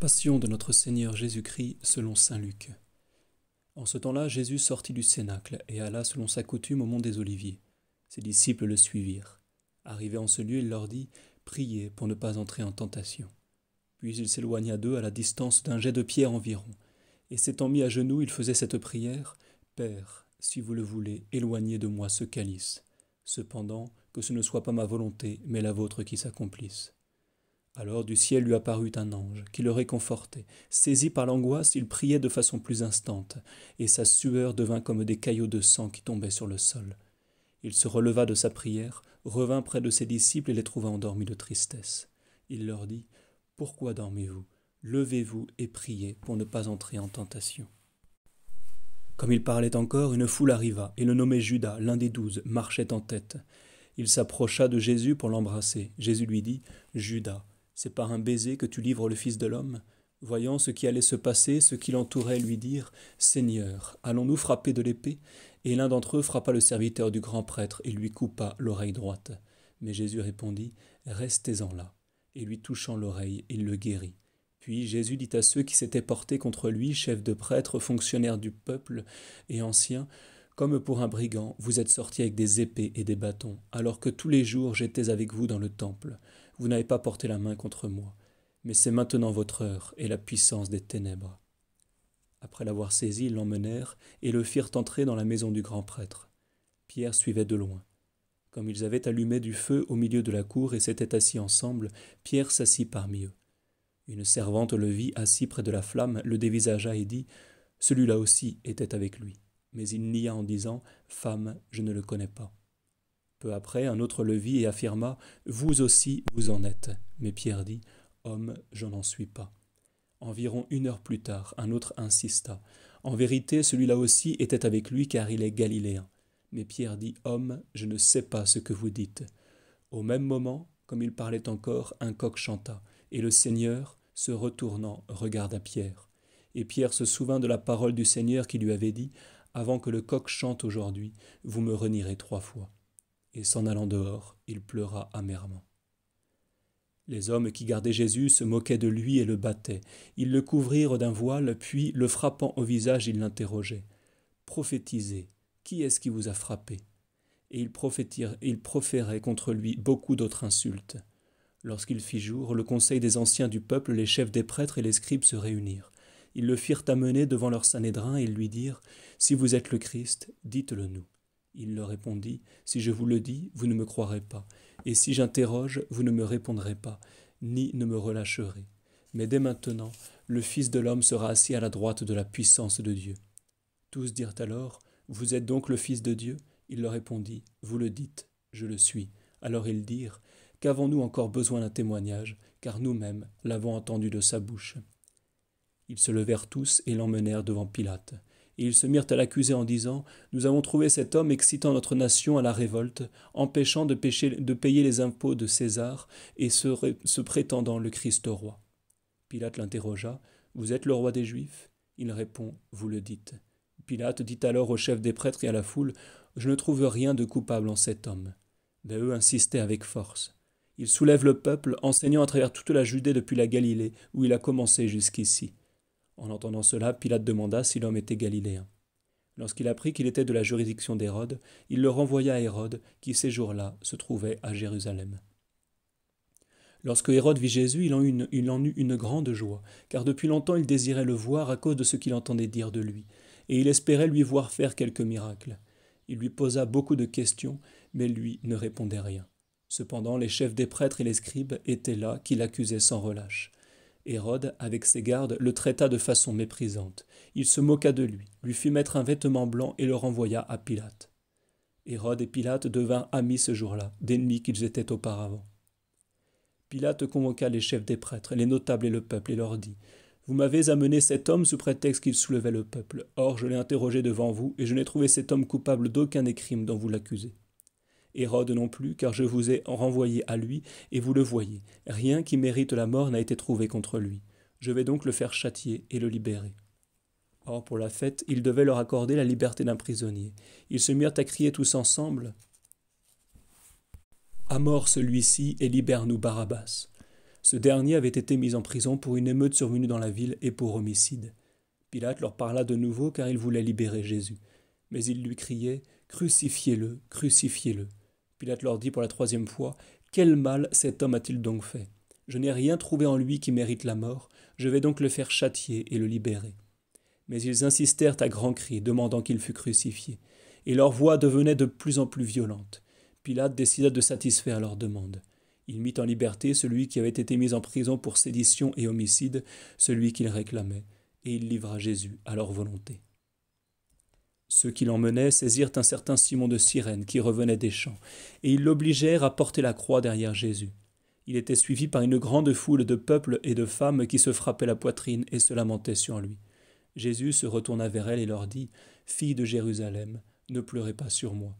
Passion de notre Seigneur Jésus-Christ selon saint Luc. En ce temps-là, Jésus sortit du cénacle et alla selon sa coutume au mont des Oliviers. Ses disciples le suivirent. Arrivé en ce lieu, il leur dit Priez pour ne pas entrer en tentation. Puis il s'éloigna d'eux à la distance d'un jet de pierre environ. Et s'étant mis à genoux, il faisait cette prière Père, si vous le voulez, éloignez de moi ce calice. Cependant, que ce ne soit pas ma volonté, mais la vôtre qui s'accomplisse. Alors du ciel lui apparut un ange, qui le réconfortait. Saisi par l'angoisse, il priait de façon plus instante, et sa sueur devint comme des caillots de sang qui tombaient sur le sol. Il se releva de sa prière, revint près de ses disciples et les trouva endormis de tristesse. Il leur dit Pourquoi dormez-vous Levez-vous et priez pour ne pas entrer en tentation. Comme il parlait encore, une foule arriva, et le nommé Judas, l'un des douze, marchait en tête. Il s'approcha de Jésus pour l'embrasser. Jésus lui dit Judas, c'est par un baiser que tu livres le Fils de l'homme Voyant ce qui allait se passer, ce qui l'entouraient lui dirent « Seigneur, allons-nous frapper de l'épée Et l'un d'entre eux frappa le serviteur du grand prêtre et lui coupa l'oreille droite. Mais Jésus répondit Restez-en là. Et lui touchant l'oreille, il le guérit. Puis Jésus dit à ceux qui s'étaient portés contre lui, chefs de prêtres, fonctionnaires du peuple et anciens, comme pour un brigand, vous êtes sortis avec des épées et des bâtons, alors que tous les jours j'étais avec vous dans le temple. Vous n'avez pas porté la main contre moi, mais c'est maintenant votre heure et la puissance des ténèbres. Après l'avoir saisi, ils l'emmenèrent et le firent entrer dans la maison du grand prêtre. Pierre suivait de loin. Comme ils avaient allumé du feu au milieu de la cour et s'étaient assis ensemble, Pierre s'assit parmi eux. Une servante le vit assis près de la flamme, le dévisagea et dit Celui-là aussi était avec lui. Mais il nia en disant Femme, je ne le connais pas. Peu après, un autre le vit et affirma Vous aussi, vous en êtes. Mais Pierre dit Homme, je n'en suis pas. Environ une heure plus tard, un autre insista. En vérité, celui-là aussi était avec lui car il est galiléen. Mais Pierre dit Homme, je ne sais pas ce que vous dites. Au même moment, comme il parlait encore, un coq chanta, et le Seigneur, se retournant, regarda Pierre. Et Pierre se souvint de la parole du Seigneur qui lui avait dit Avant que le coq chante aujourd'hui, vous me renierez trois fois et s'en allant dehors, il pleura amèrement. Les hommes qui gardaient Jésus se moquaient de lui et le battaient. Ils le couvrirent d'un voile, puis, le frappant au visage, ils l'interrogeaient. Prophétisez, qui est-ce qui vous a frappé Et ils, proféraient contre lui beaucoup d'autres insultes. Lorsqu'il fit jour, le conseil des anciens du peuple, les chefs des prêtres et les scribes se réunirent. Ils le firent amener devant leur sanédrin et lui dirent Si vous êtes le Christ, dites-le nous. Il leur répondit, Si je vous le dis, vous ne me croirez pas, et si j'interroge, vous ne me répondrez pas, ni ne me relâcherez. Mais dès maintenant, le Fils de l'homme sera assis à la droite de la puissance de Dieu. Tous dirent alors, Vous êtes donc le Fils de Dieu Il leur répondit, Vous le dites, je le suis. Alors ils dirent, Qu'avons-nous encore besoin d'un témoignage, car nous-mêmes l'avons entendu de sa bouche Ils se levèrent tous et l'emmenèrent devant Pilate et ils se mirent à l'accuser en disant Nous avons trouvé cet homme excitant notre nation à la révolte, empêchant de, payer les impôts de César et se, prétendant le Christ roi. Pilate l'interrogea Vous êtes le roi des Juifs Il répond Vous le dites. Pilate dit alors au chef des prêtres et à la foule Je ne trouve rien de coupable en cet homme. Mais eux insistaient avec force. Il soulève le peuple, enseignant à travers toute la Judée depuis la Galilée, où il a commencé jusqu'ici. En entendant cela, Pilate demanda si l'homme était galiléen. Lorsqu'il apprit qu'il était de la juridiction d'Hérode, il le renvoya à Hérode, qui ces jours-là se trouvait à Jérusalem. Lorsque Hérode vit Jésus, il en, eut une, une grande joie, car depuis longtemps il désirait le voir à cause de ce qu'il entendait dire de lui, et il espérait lui voir faire quelques miracles. Il lui posa beaucoup de questions, mais lui ne répondait rien. Cependant, les chefs des prêtres et les scribes étaient là, qui l'accusaient sans relâche. Hérode, avec ses gardes, le traita de façon méprisante. Il se moqua de lui, lui fit mettre un vêtement blanc et le renvoya à Pilate. Hérode et Pilate devinrent amis ce jour-là, d'ennemis qu'ils étaient auparavant. Pilate convoqua les chefs des prêtres, les notables et le peuple, et leur dit Vous m'avez amené cet homme sous prétexte qu'il soulevait le peuple. Or, je l'ai interrogé devant vous, et je n'ai trouvé cet homme coupable d'aucun des crimes dont vous l'accusez. Hérode non plus, car je vous ai renvoyé à lui, et vous le voyez. Rien qui mérite la mort n'a été trouvé contre lui. Je vais donc le faire châtier et le libérer. Or, pour la fête, il devait leur accorder la liberté d'un prisonnier. Ils se mirent à crier tous ensemble À mort celui-ci et libère-nous Barabbas. Ce dernier avait été mis en prison pour une émeute survenue dans la ville et pour homicide. Pilate leur parla de nouveau car il voulait libérer Jésus. Mais ils lui criaient Crucifiez-le, crucifiez-le. Pilate leur dit pour la troisième fois, Quel mal cet homme a-t-il donc fait Je n'ai rien trouvé en lui qui mérite la mort, je vais donc le faire châtier et le libérer. Mais ils insistèrent à grands cris, demandant qu'il fût crucifié, et leur voix devenait de plus en plus violente. Pilate décida de satisfaire leur demande. Il mit en liberté celui qui avait été mis en prison pour sédition et homicide, celui qu'il réclamait, et il livra Jésus à leur volonté. Ceux qui l'emmenaient saisirent un certain Simon de Cyrène qui revenait des champs, et ils l'obligèrent à porter la croix derrière Jésus. Il était suivi par une grande foule de peuples et de femmes qui se frappaient la poitrine et se lamentaient sur lui. Jésus se retourna vers elles et leur dit Filles de Jérusalem, ne pleurez pas sur moi,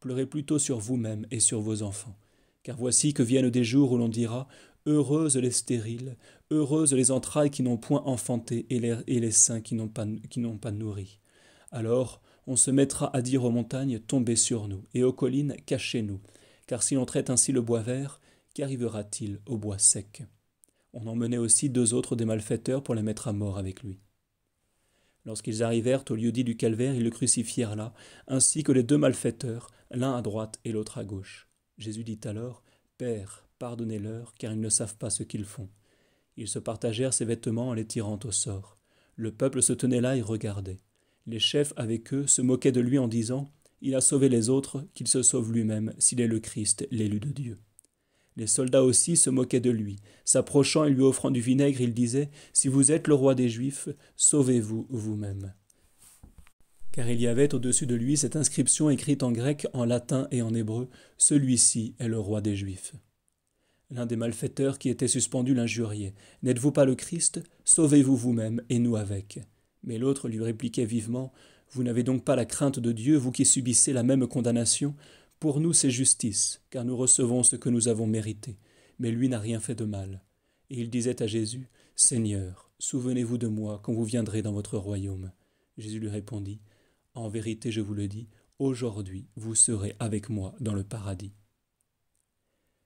pleurez plutôt sur vous-même et sur vos enfants. Car voici que viennent des jours où l'on dira Heureuses les stériles, heureuses les entrailles qui n'ont point enfanté et les, seins qui n'ont pas, pas nourri. Alors, on se mettra à dire aux montagnes Tombez sur nous, et aux collines Cachez-nous. Car si l'on traite ainsi le bois vert, qu'arrivera-t-il au bois sec On emmenait aussi deux autres des malfaiteurs pour les mettre à mort avec lui. Lorsqu'ils arrivèrent au lieu-dit du calvaire, ils le crucifièrent là, ainsi que les deux malfaiteurs, l'un à droite et l'autre à gauche. Jésus dit alors Père, pardonnez-leur, car ils ne savent pas ce qu'ils font. Ils se partagèrent ses vêtements en les tirant au sort. Le peuple se tenait là et regardait. Les chefs avec eux se moquaient de lui en disant Il a sauvé les autres, qu'il se sauve lui-même, s'il est le Christ, l'élu de Dieu. Les soldats aussi se moquaient de lui. S'approchant et lui offrant du vinaigre, ils disaient Si vous êtes le roi des Juifs, sauvez-vous vous-même. Car il y avait au-dessus de lui cette inscription écrite en grec, en latin et en hébreu Celui-ci est le roi des Juifs. L'un des malfaiteurs qui était suspendu l'injuriait N'êtes-vous pas le Christ Sauvez-vous vous-même et nous avec. Mais l'autre lui répliquait vivement Vous n'avez donc pas la crainte de Dieu, vous qui subissez la même condamnation Pour nous, c'est justice, car nous recevons ce que nous avons mérité. Mais lui n'a rien fait de mal. Et il disait à Jésus Seigneur, souvenez-vous de moi quand vous viendrez dans votre royaume. Jésus lui répondit En vérité, je vous le dis, aujourd'hui vous serez avec moi dans le paradis.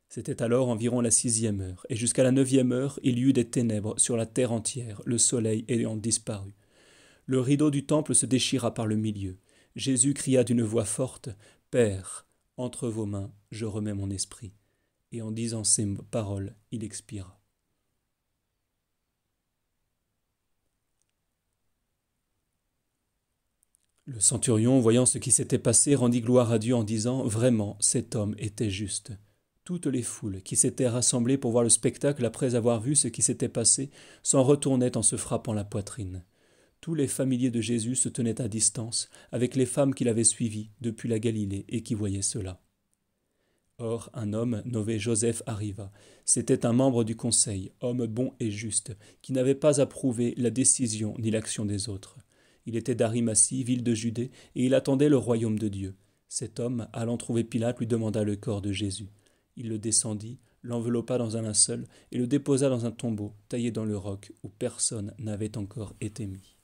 C'était alors environ la sixième heure, et jusqu'à la neuvième heure il y eut des ténèbres sur la terre entière, le soleil ayant disparu. Le rideau du temple se déchira par le milieu. Jésus cria d'une voix forte Père, entre vos mains, je remets mon esprit. Et en disant ces paroles, il expira. Le centurion, voyant ce qui s'était passé, rendit gloire à Dieu en disant Vraiment, cet homme était juste. Toutes les foules qui s'étaient rassemblées pour voir le spectacle après avoir vu ce qui s'était passé s'en retournaient en se frappant la poitrine tous les familiers de Jésus se tenaient à distance avec les femmes qui l'avaient suivi depuis la Galilée et qui voyaient cela. Or, un homme nommé Joseph arriva. C'était un membre du conseil, homme bon et juste, qui n'avait pas approuvé la décision ni l'action des autres. Il était d'Arimatie, ville de Judée, et il attendait le royaume de Dieu. Cet homme, allant trouver Pilate, lui demanda le corps de Jésus. Il le descendit, l'enveloppa dans un linceul et le déposa dans un tombeau taillé dans le roc où personne n'avait encore été mis.